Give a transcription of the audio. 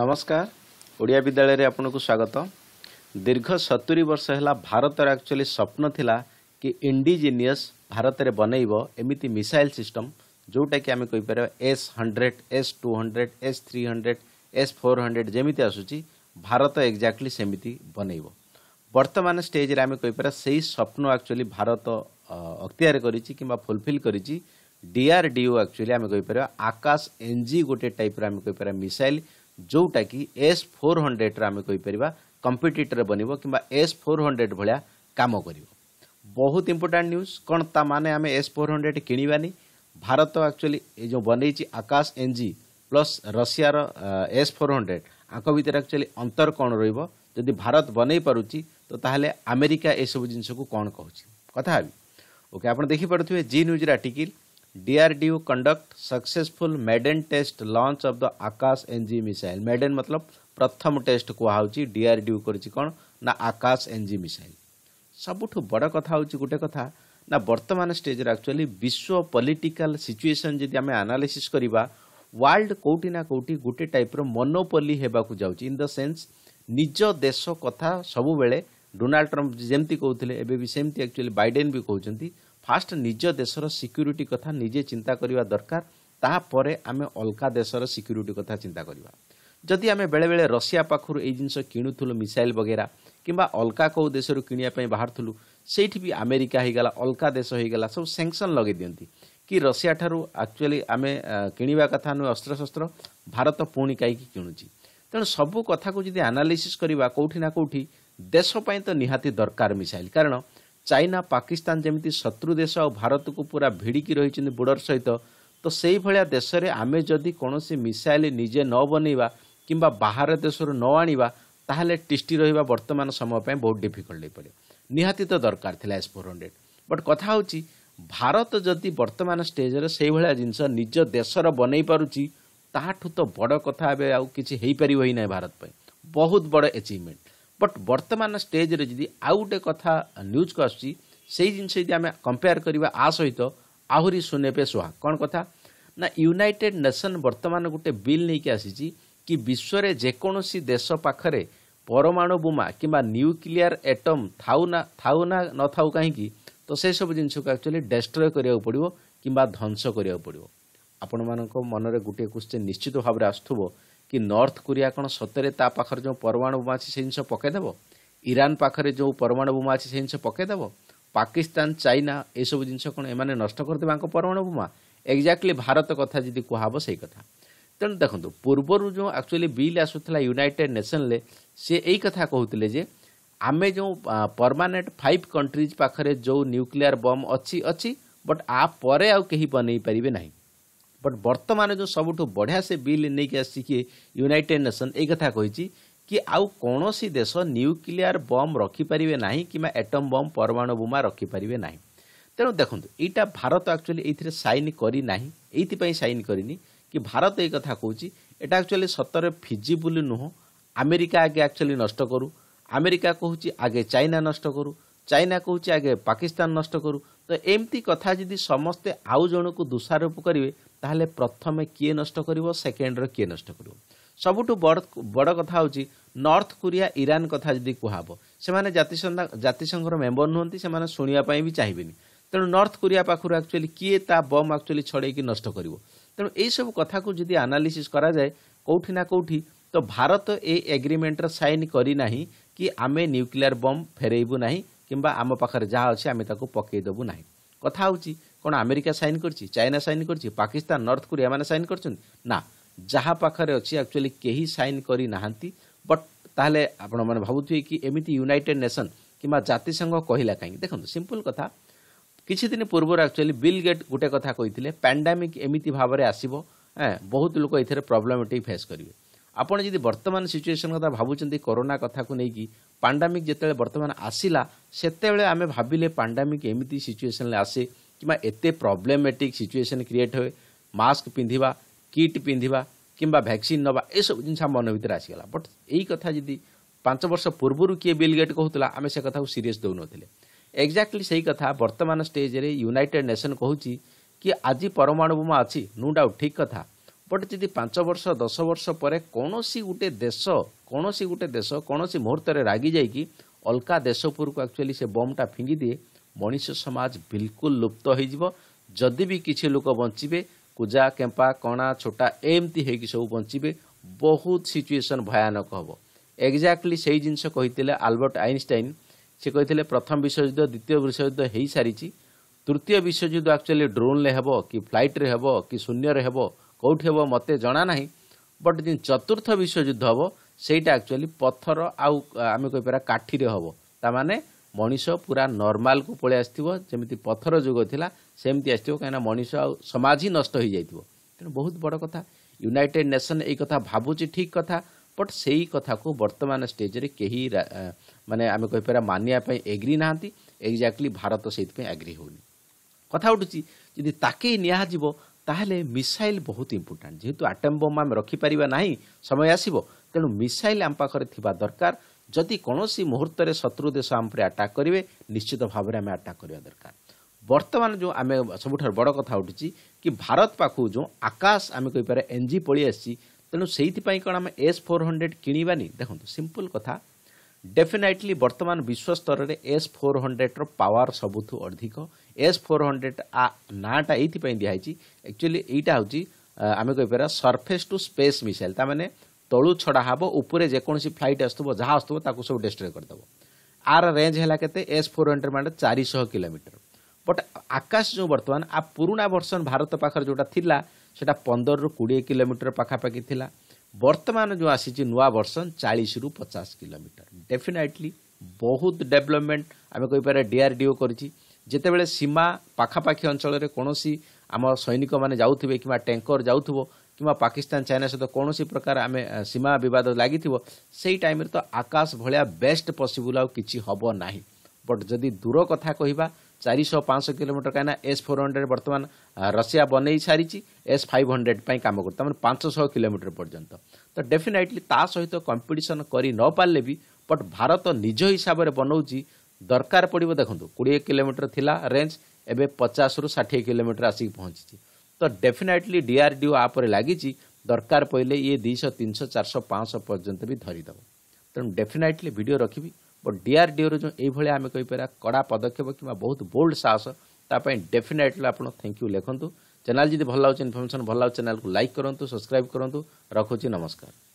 ନମସ୍କାର ଓଡ଼ିଆ ବିଦ୍ୟାଳୟରେ ଆପଣଙ୍କୁ ସ୍ୱାଗତ ଦୀର୍ଘ ସତୁରି ବର୍ଷ ହେଲା ଭାରତର ଆକ୍ଚୁଆଲି ସ୍ୱପ୍ନ ଥିଲା କି ଇଣ୍ଡିଜିନିୟସ୍ ଭାରତରେ ବନେଇବ ଏମିତି ମିସାଇଲ୍ ସିଷ୍ଟମ୍ ଯେଉଁଟାକି ଆମେ କହିପାରିବା S hundred S two hundred S three hundred S four hundred ଯେମିତି ଆସୁଛି ଭାରତ ଏକ୍ଜାକ୍ଟଲି ସେମିତି ବନେଇବ ବର୍ତ୍ତମାନ ଷ୍ଟେଜ୍ରେ ଆମେ କହିପାରିବା ସେହି ସ୍ୱପ୍ନ ଆକ୍ଚୁଆଲି ଭାରତ ଅକ୍ତିଆର କରିଛି କିମ୍ବା ଫୁଲଫିଲ୍ କରିଛି ଡିଆର୍ଡିଓ ଆକ୍ଚୁଆଲି ଆମେ କହିପାରିବା ଆକାଶ ଏନ୍ଜି ଗୋଟିଏ ଟାଇପ୍ର ଆମେ କହିପାରିବା ମିସାଇଲ୍ ଯେଉଁଟାକି ଏସ୍ ଫୋର୍ ହଣ୍ଡ୍ରେଡ଼ରେ ଆମେ କହିପାରିବା କମ୍ପିଟିଟର୍ ବନିବ କିମ୍ବା ଏସ୍ ଫୋର୍ ହଣ୍ଡ୍ରେଡ଼ ଭଳିଆ କାମ କରିବ ବହୁତ ଇମ୍ପୋର୍ଟାଣ୍ଟ ନ୍ୟୁଜ୍ କ'ଣ ତା ମାନେ ଆମେ ଏସ୍ ଫୋର୍ ହଣ୍ଡ୍ରେଡ଼ କିଣିବାନି ଭାରତ ଆକ୍ଚୁଆଲି ଏ ଯେଉଁ ବନେଇଛି ଆକାଶ ଏନ୍ ଜି ପ୍ଲସ୍ ରଷିଆର ଏସ୍ ଫୋର୍ ହଣ୍ଡ୍ରେଡ଼ ଆଙ୍କ ଭିତରେ ଆକ୍ଚୁଆଲି ଅନ୍ତର କ'ଣ ରହିବ ଯଦି ଭାରତ ବନେଇ ପାରୁଛି ତ ତାହେଲେ ଆମେରିକା ଏସବୁ ଜିନିଷକୁ କ'ଣ କହୁଛି କଥା ହେବି ଓକେ ଆପଣ ଦେଖିପାରୁଥିବେ ଜି ନ୍ୟୁଜ୍ର article DRDO conduct successful maiden test launch of the Akash NG missile maiden मतलब ପ୍ରଥମ ଟେଷ୍ଟ କୁହା ହେଉଛି ଡିଆର୍ଡିଓ କରିଛି କ'ଣ ନା ଆକାଶ ଏନ୍ଜି ମିସାଇଲ୍ ସବୁଠୁ ବଡ଼ କଥା ହେଉଛି ଗୋଟେ କଥା ନା ବର୍ତ୍ତମାନ ଷ୍ଟେଜ୍ରେ ଆକ୍ଚୁଆଲି ବିଶ୍ୱ ପଲିଟିକାଲ୍ ସିଚୁଏସନ୍ ଯଦି ଆମେ ଆନାଲିସିସ୍ କରିବା ୱାର୍ଲଡ କେଉଁଠି ନା କେଉଁଠି ଗୋଟେ ଟାଇପ୍ର ମନୋପଲି ହେବାକୁ ଯାଉଛି ଇନ୍ ଦ ସେନ୍ସ ନିଜ ଦେଶ କଥା ସବୁବେଳେ ଡୋନାଲ୍ଡ ଟ୍ରମ୍ପ ଯେମିତି କହୁଥିଲେ ଏବେ ବି ସେମିତି ଆକ୍ଚୁଆଲି ବାଇଡେନ୍ ବି କହୁଛନ୍ତି ଫାଷ୍ଟ ନିଜ ଦେଶର ସିକ୍ୟୁରିଟି କଥା ନିଜେ ଚିନ୍ତା କରିବା ଦରକାର ତାହାପରେ ଆମେ ଅଲଗା ଦେଶର ସିକ୍ୟୁରିଟି କଥା ଚିନ୍ତା କରିବା ଯଦି ଆମେ ବେଳେବେଳେ ରଷିଆ ପାଖରୁ ଏଇ ଜିନିଷ କିଣୁଥିଲୁ ମିସାଇଲ୍ ବଗେରା କିମ୍ବା ଅଲଗା କେଉଁ ଦେଶରୁ କିଣିବା ପାଇଁ ବାହାରୁଥିଲୁ ସେଇଠି ବି ଆମେରିକା ହେଇଗଲା ଅଲଗା ଦେଶ ହେଇଗଲା ସବୁ ସେଙ୍କସନ୍ ଲଗାଇ ଦିଅନ୍ତି କି ରଷିଆଠାରୁ ଆକ୍ଚୁଆଲି ଆମେ କିଣିବା କଥା ନୁହେଁ ଅସ୍ତ୍ରଶସ୍ତ୍ର ଭାରତ ପୁଣି କାହିଁକି କିଣୁଛି ତେଣୁ ସବୁ କଥାକୁ ଯଦି ଆନାଲିସିସ୍ କରିବା କେଉଁଠି ନା କେଉଁଠି ଦେଶ ପାଇଁ ତ ନିହାତି ଦରକାର ମିସାଇଲ୍ କାରଣ ଚାଇନା ପାକିସ୍ତାନ ଯେମିତି ଶତ୍ରୁ ଦେଶ ଆଉ ଭାରତକୁ ପୁରା ଭିଡ଼ିକି ରହିଛନ୍ତି ବୋର୍ଡର ସହିତ ତ ସେଇଭଳିଆ ଦେଶରେ ଆମେ ଯଦି କୌଣସି ମିସାଇଲ୍ ନିଜେ ନ ବନେଇବା କିମ୍ବା ବାହାର ଦେଶରୁ ନ ଆଣିବା ତାହେଲେ ଟିଷ୍ଟି ରହିବା ବର୍ତ୍ତମାନ ସମୟ ପାଇଁ ବହୁତ ଡିଫିକଲ୍ଟ ହୋଇପଡ଼ିବ ନିହାତି ତ ଦରକାର ଥିଲା ଏସ୍ ଫୋର୍ ହଣ୍ଡ୍ରେଡ଼ ବଟ୍ କଥା ହେଉଛି ଭାରତ ଯଦି ବର୍ତ୍ତମାନ ଷ୍ଟେଜ୍ରେ ସେଇଭଳିଆ ଜିନିଷ ନିଜ ଦେଶର ବନେଇ ପାରୁଛି ତାହାଠୁ ତ ବଡ଼ କଥା ଏବେ ଆଉ କିଛି ହେଇପାରିବ ହିଁ ନାହିଁ ଭାରତ ପାଇଁ ବହୁତ ବଡ଼ ଏଚିଭମେଣ୍ଟ ବଟ୍ ବର୍ତ୍ତମାନ ଷ୍ଟେଜ୍ରେ ଯଦି ଆଉ ଗୋଟେ କଥା ନ୍ୟୁଜ୍କୁ ଆସୁଛି ସେଇ ଜିନିଷ ଯଦି ଆମେ କମ୍ପେୟାର କରିବା ଆ ସହିତ ଆହୁରି ସୁନେବେ ସୁହା କ'ଣ କଥା ନା ୟୁନାଇଟେଡ୍ ନେସନ୍ ବର୍ତ୍ତମାନ ଗୋଟେ ବିଲ୍ ନେଇକି ଆସିଛି କି ବିଶ୍ୱରେ ଯେକୌଣସି ଦେଶ ପାଖରେ ପରମାଣୁ ବୋମା କିମ୍ବା ନ୍ୟୁକ୍ଲିୟର୍ ଏଟମ୍ ଥାଉ ନା ଥାଉ ନା ନଥାଉ କାହିଁକି ତ ସେସବୁ ଜିନିଷକୁ ଆକ୍ଚୁଆଲି ଡେଷ୍ଟ୍ରୟ କରିବାକୁ ପଡ଼ିବ କିମ୍ବା ଧ୍ୱଂସ କରିବାକୁ ପଡ଼ିବ ଆପଣମାନଙ୍କ ମନରେ ଗୋଟିଏ କୋଶ୍ଚିନ୍ ନିଶ୍ଚିତ ଭାବରେ ଆସୁଥିବ କି ନର୍ଥ କୋରିଆ କ'ଣ ସତରେ ତା ପାଖରେ ଯେଉଁ ପରମାଣୁ ବୋମା ଅଛି ସେ ଜିନିଷ ପକାଇଦେବ ଇରାନ ପାଖରେ ଯେଉଁ ପରମାଣୁ ବୋମା ଅଛି ସେ ଜିନିଷ ପକାଇଦେବ ପାକିସ୍ତାନ ଚାଇନା ଏସବୁ ଜିନିଷ କ'ଣ ଏମାନେ ନଷ୍ଟ କରିଦେବାଙ୍କ ପରମାଣୁ ବୋମା ଏକ୍ଜାକ୍ଟଲି ଭାରତ କଥା ଯଦି କୁହାହେବ ସେଇ କଥା ତେଣୁ ଦେଖନ୍ତୁ ପୂର୍ବରୁ ଯେଉଁ ଆକ୍ଚୁଆଲି ବିଲ୍ ଆସୁଥିଲା ୟୁନାଇଟେଡ଼ ନେସନରେ ସେ ଏଇ କଥା କହୁଥିଲେ ଯେ ଆମେ ଯେଉଁ ପରମାନେଣ୍ଟ ଫାଇଭ୍ କଣ୍ଟ୍ରିଜ୍ ପାଖରେ ଯେଉଁ ନ୍ୟୁକ୍ଲିୟର୍ ବମ୍ ଅଛି ଅଛି ବଟ୍ ଆ ପରେ ଆଉ କେହି ବନେଇ ପାରିବେ ନାହିଁ ବଟ୍ ବର୍ତ୍ତମାନ ଯେଉଁ ସବୁଠୁ ବଢ଼ିଆ ସେ ବିଲ୍ ନେଇକି ଆସିକି ୟୁନାଇଟେଡ୍ ନେସନ୍ ଏଇ କଥା କହିଛି କି ଆଉ କୌଣସି ଦେଶ ନ୍ୟୁକ୍ଲିୟର୍ ବମ୍ ରଖିପାରିବେ ନାହିଁ କିମ୍ବା ଏଟମ୍ ବମ୍ ପରମାଣୁ ବୋମା ରଖିପାରିବେ ନାହିଁ ତେଣୁ ଦେଖନ୍ତୁ ଏଇଟା ଭାରତ ଆକ୍ଚୁଆଲି ଏଇଥିରେ ସାଇନ୍ କରିନାହିଁ ଏଇଥିପାଇଁ ସାଇନ୍ କରିନି କି ଭାରତ ଏଇ କଥା କହୁଛି ଏଇଟା ଆକ୍ଚୁଆଲି ସତରେ ଫିଜିବୁଲ୍ ନୁହଁ ଆମେରିକା ଆଗେ ଆକ୍ଚୁଆଲି ନଷ୍ଟ କରୁ ଆମେରିକା କହୁଛି ଆଗେ ଚାଇନା ନଷ୍ଟ କରୁ ଚାଇନା କହୁଛି ଆଗେ ପାକିସ୍ତାନ ନଷ୍ଟ କରୁ ତ ଏମିତି କଥା ଯଦି ସମସ୍ତେ ଆଉ ଜଣକୁ ଦୋଷାରୋପ କରିବେ ତାହେଲେ ପ୍ରଥମେ କିଏ ନଷ୍ଟ କରିବ ସେକେଣ୍ଡରେ କିଏ ନଷ୍ଟ କରିବ ସବୁଠୁ ବଡ଼ ବଡ଼ କଥା ହେଉଛି ନର୍ଥ କୋରିଆ ଇରାନ କଥା ଯଦି କୁହାହେବ ସେମାନେ ଜାତିସଂଘ ଜାତିସଂଘର ମେମ୍ବର ନୁହନ୍ତି ସେମାନେ ଶୁଣିବା ପାଇଁ ବି ଚାହିଁବେନି ତେଣୁ ନର୍ଥ କୋରିଆ ପାଖରୁ ଆକ୍ଚୁଆଲି କିଏ ତା ବମ୍ ଆକ୍ଚୁଆଲି ଛଡ଼େଇକି ନଷ୍ଟ କରିବ ତେଣୁ ଏଇସବୁ କଥାକୁ ଯଦି ଆନାଲିସିସ୍ କରାଯାଏ କେଉଁଠି ନା କେଉଁଠି ତ ଭାରତ ଏ ଏଗ୍ରିମେଣ୍ଟର ସାଇନ୍ କରିନାହିଁ କି ଆମେ ନ୍ୟୁକ୍ଲିୟର ବମ୍ ଫେରେଇବୁ ନାହିଁ କିମ୍ବା ଆମ ପାଖରେ ଯାହା ଅଛି ଆମେ ତାକୁ ପକାଇଦେବୁ ନାହିଁ କଥା ହେଉଛି କ'ଣ ଆମେରିକା ସାଇନ୍ କରିଛି ଚାଇନା ସାଇନ୍ କରିଛି ପାକିସ୍ତାନ ନର୍ଥ କୋରିଆ ମାନେ ସାଇନ୍ କରିଛନ୍ତି ନା ଯାହା ପାଖରେ ଅଛି ଆକ୍ଚୁଆଲି କେହି ସାଇନ୍ କରିନାହାନ୍ତି ବଟ୍ ତାହେଲେ ଆପଣମାନେ ଭାବୁଥିବେ କି ଏମିତି ୟୁନାଇଟେଡ୍ ନେସନ୍ କିମ୍ବା ଜାତିସଂଘ କହିଲା କାହିଁକି ଦେଖନ୍ତୁ ସିମ୍ପଲ୍ କଥା କିଛି ଦିନ ପୂର୍ବରୁ ଆକ୍ଚୁଆଲି ବିଲ୍ ଗେଟ୍ ଗୋଟେ କଥା କହିଥିଲେ ପ୍ୟାଣ୍ଡାମିକ୍ ଏମିତି ଭାବରେ ଆସିବ ବହୁତ ଲୋକ ଏଥିରେ ପ୍ରବ୍ଲେମେଟିକ୍ ଫେସ୍ କରିବେ ଆପଣ ଯଦି ବର୍ତ୍ତମାନ ସିଚୁଏସନ୍ କଥା ଭାବୁଛନ୍ତି କରୋନା କଥାକୁ ନେଇକି ପାଣ୍ଡାମିକ ଯେତେବେଳେ ବର୍ତ୍ତମାନ ଆସିଲା ସେତେବେଳେ ଆମେ ଭାବିଲେ ପାଣ୍ଡାମିକ ଏମିତି ସିଚୁଏସନ୍ରେ ଆସେ କିମ୍ବା ଏତେ ପ୍ରବ୍ଲେମେଟିକ୍ ସିଚୁଏସନ୍ କ୍ରିଏଟ୍ ହୁଏ ମାସ୍କ ପିନ୍ଧିବା କିଟ୍ ପିନ୍ଧିବା କିମ୍ବା ଭ୍ୟାକ୍ସିନ୍ ନେବା ଏସବୁ ଜିନିଷ ଆମ ମନ ଭିତରେ ଆସିଗଲା ବଟ୍ ଏଇ କଥା ଯଦି ପାଞ୍ଚ ବର୍ଷ ପୂର୍ବରୁ କିଏ ବିଲ୍ ଗେଟ୍ କହୁଥିଲା ଆମେ ସେ କଥାକୁ ସିରିୟସ୍ ଦେଉନଥିଲେ ଏକ୍ଜାକ୍ଟଲି ସେହି କଥା ବର୍ତ୍ତମାନ ଷ୍ଟେଜ୍ରେ ୟୁନାଇଟେଡ୍ ନେସନ୍ କହୁଛି କି ଆଜି ପରମାଣୁ ବୋମା ଅଛି ନୋ ଡାଉଟ୍ ଠିକ୍ କଥା ବଟ୍ ଯଦି ପାଞ୍ଚ ବର୍ଷ ଦଶ ବର୍ଷ ପରେ କୌଣସି ଗୋଟେ ଦେଶ କୌଣସି ଗୋଟେ ଦେଶ କୌଣସି ମୁହୂର୍ତ୍ତରେ ରାଗି ଯାଇକି ଅଲଗା ଦେଶ ଉପରକୁ ଆକ୍ଚୁଆଲି ସେ ବମ୍ଟା ଫିଙ୍ଗି ଦିଏ ମଣିଷ ସମାଜ ବିଲକୁଲ ଲୁପ୍ତ ହୋଇଯିବ ଯଦି ବି କିଛି ଲୋକ ବଞ୍ଚିବେ କୁଜା କେମ୍ପା କଣା ଛୋଟା ଏମିତି ହୋଇକି ସବୁ ବଞ୍ଚିବେ ବହୁତ ସିଚୁଏସନ୍ ଭୟାନକ ହେବ ଏକ୍ଜାକ୍ଟଲି ସେଇ ଜିନିଷ କହିଥିଲେ ଆଲବର୍ଟ ଆଇନଷ୍ଟାଇନ୍ ସେ କହିଥିଲେ ପ୍ରଥମ ବିଶ୍ୱଯୁଦ୍ଧ ଦ୍ୱିତୀୟ ବିଶ୍ୱଯୁଦ୍ଧ ହୋଇସାରିଛି ତୃତୀୟ ବିଶ୍ୱଯୁଦ୍ଧ ଆକ୍ଚୁଆଲି ଡ୍ରୋନ୍ରେ ହେବ କି ଫ୍ଲାଇଟ୍ରେ ହେବ କି ଶୂନ୍ୟରେ ହେବ କେଉଁଠି ହେବ ମୋତେ ଜଣାନାହିଁ ବଟ୍ ଯେ ଚତୁର୍ଥ ବିଶ୍ୱଯୁଦ୍ଧ ହେବ ସେଇଟା ଆକ୍ଚୁଆଲି ପଥର ଆଉ ଆମେ କହିପାରିବା କାଠିରେ ହେବ ତାମାନେ ମଣିଷ ପୁରା ନର୍ମାଲକୁ ପଳେଇ ଆସିଥିବ ଯେମିତି ପଥର ଯୁଗ ଥିଲା ସେମିତି ଆସିଥିବ କାହିଁକିନା ମଣିଷ ଆଉ ସମାଜ ହିଁ ନଷ୍ଟ ହୋଇଯାଇଥିବ ତେଣୁ ବହୁତ ବଡ଼ କଥା ୟୁନାଇଟେଡ୍ ନେସନ୍ ଏଇ କଥା ଭାବୁଛି ଠିକ୍ କଥା ବଟ୍ ସେଇ କଥାକୁ ବର୍ତ୍ତମାନ ଷ୍ଟେଜ୍ରେ କେହି ମାନେ ଆମେ କହିପାରିବା ମାନିବା ପାଇଁ ଏଗ୍ରି ନାହାନ୍ତି ଏକ୍ଜାକ୍ଟଲି ଭାରତ ସେଇଥିପାଇଁ ଆଗ୍ରି ହେଉନି କଥା ଉଠୁଛି ଯଦି ତାକେଇ ନିଆଯିବ ତାହେଲେ ମିସାଇଲ୍ ବହୁତ ଇମ୍ପୋର୍ଟାଣ୍ଟ ଯେହେତୁ ଆଟମ୍ ବୋମ୍ ଆମେ ରଖିପାରିବା ନାହିଁ ସମୟ ଆସିବ ତେଣୁ ମିସାଇଲ୍ ଆମ ପାଖରେ ଥିବା ଦରକାର ଯଦି କୌଣସି ମୁହୂର୍ତ୍ତରେ ଶତ୍ରୁ ଦେଶ ଆମ ଉପରେ ଆଟାକ୍ କରିବେ ନିଶ୍ଚିତ ଭାବରେ ଆମେ ଆଟାକ୍ କରିବା ଦରକାର ବର୍ତ୍ତମାନ ଯେଉଁ ଆମେ ସବୁଠାରୁ ବଡ଼ କଥା ଉଠୁଛି କି ଭାରତ ପାଖକୁ ଯେଉଁ ଆକାଶ ଆମେ କହିପାରିବା ଜି ପଳେଇ ଆସିଛି ତେଣୁ ସେଇଥିପାଇଁ କ'ଣ ଆମେ ଏସ୍ ଫୋର୍ ହଣ୍ଡ୍ରେଡ଼୍ କିଣିବାନି ଦେଖନ୍ତୁ ସିମ୍ପଲ୍ କଥା ଡେଫିନାଇଟ୍ଲି ବର୍ତ୍ତମାନ ବିଶ୍ୱ ସ୍ତରରେ ଏସ୍ ଫୋର୍ ହଣ୍ଡ୍ରେଡ଼୍ର ପାୱାର ସବୁଠୁ ଅଧିକ ଏସ୍ ଫୋର୍ ହଣ୍ଡ୍ରେଡ଼ ଆ ନାଁଟା ଏଇଥିପାଇଁ ଦିଆହେଇଛି ଆକ୍ଚୁଆଲି ଏଇଟା ହେଉଛି ଆମେ କହିପାରିବା ସର୍ଫେସ୍ ଟୁ ସ୍ପେସ୍ ମିସାଇଲ୍ ତାମାନେ ତଳୁ ଛଡ଼ା ହେବ ଉପରେ ଯେକୌଣସି ଫ୍ଲାଇଟ୍ ଆସୁଥିବ ଯାହା ଆସୁଥିବ ତାକୁ ସବୁ ଡେଷ୍ଟ୍ରୟ କରିଦେବ ଆର ରେଞ୍ଜ ହେଲା କେତେ ଏସ୍ ଫୋର୍ ହଣ୍ଡ୍ରେଡ଼ ମାନେ ଚାରିଶହ କିଲୋମିଟର ବଟ୍ ଆକାଶ ଯେଉଁ ବର୍ତ୍ତମାନ ଆ ପୁରୁଣା ଭର୍ସନ୍ ଭାରତ ପାଖରେ ଯେଉଁଟା ଥିଲା ସେଇଟା ପନ୍ଦରରୁ କୋଡ଼ିଏ କିଲୋମିଟର ପାଖାପାଖି ଥିଲା ବର୍ତ୍ତମାନ ଯେଉଁ ଆସିଛି ନୂଆ ଭର୍ସନ୍ ଚାଳିଶରୁ ପଚାଶ କିଲୋମିଟର ଡେଫିନାଇଟଲି ବହୁତ ଡେଭଲପମେଣ୍ଟ ଆମେ କହିପାରିବା ଡିଆର୍ଡିଓ କରିଛି ଯେତେବେଳେ ସୀମା ପାଖାପାଖି ଅଞ୍ଚଳରେ କୌଣସି ଆମ ସୈନିକମାନେ ଯାଉଥିବେ କିମ୍ବା ଟ୍ୟାଙ୍କର ଯାଉଥିବ କିମ୍ବା ପାକିସ୍ତାନ ଚାଇନା ସହିତ କୌଣସି ପ୍ରକାର ଆମେ ସୀମା ବିବାଦ ଲାଗିଥିବ ସେଇ ଟାଇମ୍ରେ ତ ଆକାଶ ଭଳିଆ ବେଷ୍ଟ ପସିବୁଲ୍ ଆଉ କିଛି ହେବ ନାହିଁ ବଟ୍ ଯଦି ଦୂର କଥା କହିବା ଚାରିଶହ ପାଞ୍ଚଶହ କିଲୋମିଟର କାହିଁକିନା ଏସ୍ ଫୋର୍ ହଣ୍ଡ୍ରେଡ଼୍ ବର୍ତ୍ତମାନ ରଷିଆ ବନେଇ ସାରିଛି ଏସ୍ ଫାଇଭ୍ ହଣ୍ଡ୍ରେଡ଼୍ ପାଇଁ କାମ କରୁଛି ତା'ମାନେ ପାଞ୍ଚଶହ କିଲୋମିଟର ପର୍ଯ୍ୟନ୍ତ ତ ଡେଫିନେଟ୍ଲି ତା ସହିତ କମ୍ପିଟିସନ୍ କରି ନ ପାରିଲେ ବି ବଟ୍ ଭାରତ ନିଜ ହିସାବରେ ବନାଉଛି ଦରକାର ପଡ଼ିବ ଦେଖନ୍ତୁ କୋଡ଼ିଏ କିଲୋମିଟର ଥିଲା ରେଞ୍ଜ ଏବେ ପଚାଶରୁ ଷାଠିଏ କିଲୋମିଟର ଆସିକି ପହଞ୍ଚିଛି ତ ଡେଫିନେଟଲି ଡିଆର୍ଡିଓ ଆ ପରେ ଲାଗିଛି ଦରକାର ପଡ଼ିଲେ ଇଏ ଦୁଇଶହ ତିନିଶହ ଚାରିଶହ ପାଞ୍ଚଶହ ପର୍ଯ୍ୟନ୍ତ ବି ଧରିଦେବ ତେଣୁ ଡେଫିନେଟଲି ଭିଡ଼ିଓ ରଖିବି ବଟ୍ ଡିଆର୍ଡିଓର ଯେଉଁ ଏଇଭଳିଆ ଆମେ କହିପାରିବା କଡ଼ା ପଦକ୍ଷେପ କିମ୍ବା ବହୁତ ବୋଲ୍ଡ ସାହସ ତା ପାଇଁ ଡେଫିନେଟଲି ଆପଣ ଥ୍ୟାଙ୍କ ୟୁ ଲେଖନ୍ତୁ ଚ୍ୟାନେଲ୍ ଯଦି ଭଲ ଲାଗୁଛି ଇନଫର୍ମେସନ୍ ଭଲ ଲାଗୁଛି ଚ୍ୟାନେଲ୍କୁ ଲାଇକ୍ କରନ୍ତୁ ସବସ୍କ୍ରାଇବ୍ କରନ୍ତୁ ରଖୁଛି ନମସ୍କାର